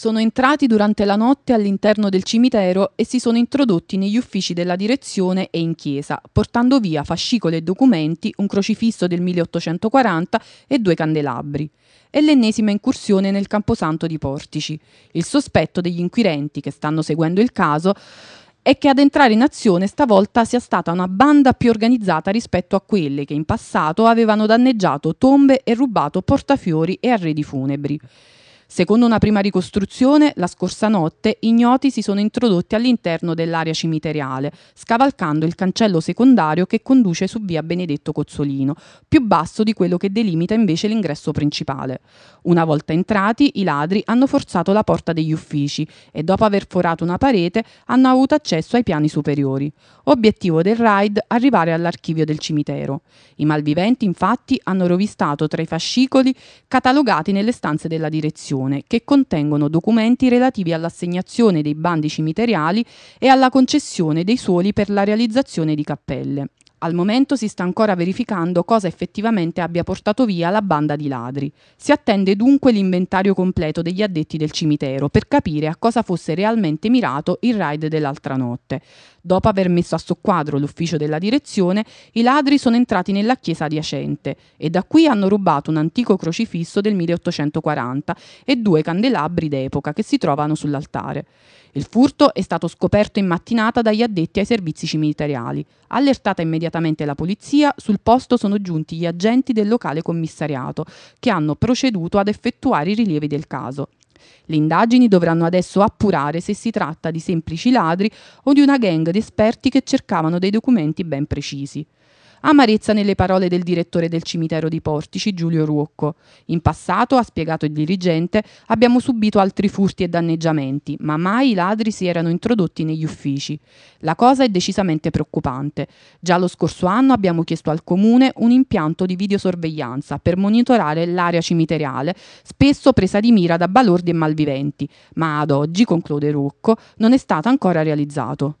sono entrati durante la notte all'interno del cimitero e si sono introdotti negli uffici della direzione e in chiesa, portando via fascicoli e documenti, un crocifisso del 1840 e due candelabri. È l'ennesima incursione nel camposanto di Portici. Il sospetto degli inquirenti che stanno seguendo il caso è che ad entrare in azione stavolta sia stata una banda più organizzata rispetto a quelle che in passato avevano danneggiato tombe e rubato portafiori e arredi funebri. Secondo una prima ricostruzione, la scorsa notte ignoti si sono introdotti all'interno dell'area cimiteriale, scavalcando il cancello secondario che conduce su via Benedetto Cozzolino, più basso di quello che delimita invece l'ingresso principale. Una volta entrati, i ladri hanno forzato la porta degli uffici e dopo aver forato una parete hanno avuto accesso ai piani superiori. Obiettivo del raid arrivare all'archivio del cimitero. I malviventi infatti hanno rovistato tra i fascicoli catalogati nelle stanze della direzione Regione, che contengono documenti relativi all'assegnazione dei bandi cimiteriali e alla concessione dei suoli per la realizzazione di cappelle. Al momento si sta ancora verificando cosa effettivamente abbia portato via la banda di ladri. Si attende dunque l'inventario completo degli addetti del cimitero per capire a cosa fosse realmente mirato il raid dell'altra notte. Dopo aver messo a soqquadro l'ufficio della direzione, i ladri sono entrati nella chiesa adiacente e da qui hanno rubato un antico crocifisso del 1840 e due candelabri d'epoca che si trovano sull'altare. Il furto è stato scoperto in mattinata dagli addetti ai servizi cimiteriali. Allertata immediatamente immediatamente la polizia, sul posto sono giunti gli agenti del locale commissariato, che hanno proceduto ad effettuare i rilievi del caso. Le indagini dovranno adesso appurare se si tratta di semplici ladri o di una gang di esperti che cercavano dei documenti ben precisi. Amarezza nelle parole del direttore del cimitero di Portici, Giulio Ruocco. In passato, ha spiegato il dirigente, abbiamo subito altri furti e danneggiamenti, ma mai i ladri si erano introdotti negli uffici. La cosa è decisamente preoccupante. Già lo scorso anno abbiamo chiesto al comune un impianto di videosorveglianza per monitorare l'area cimiteriale, spesso presa di mira da balordi e malviventi, ma ad oggi, conclude Ruocco, non è stato ancora realizzato.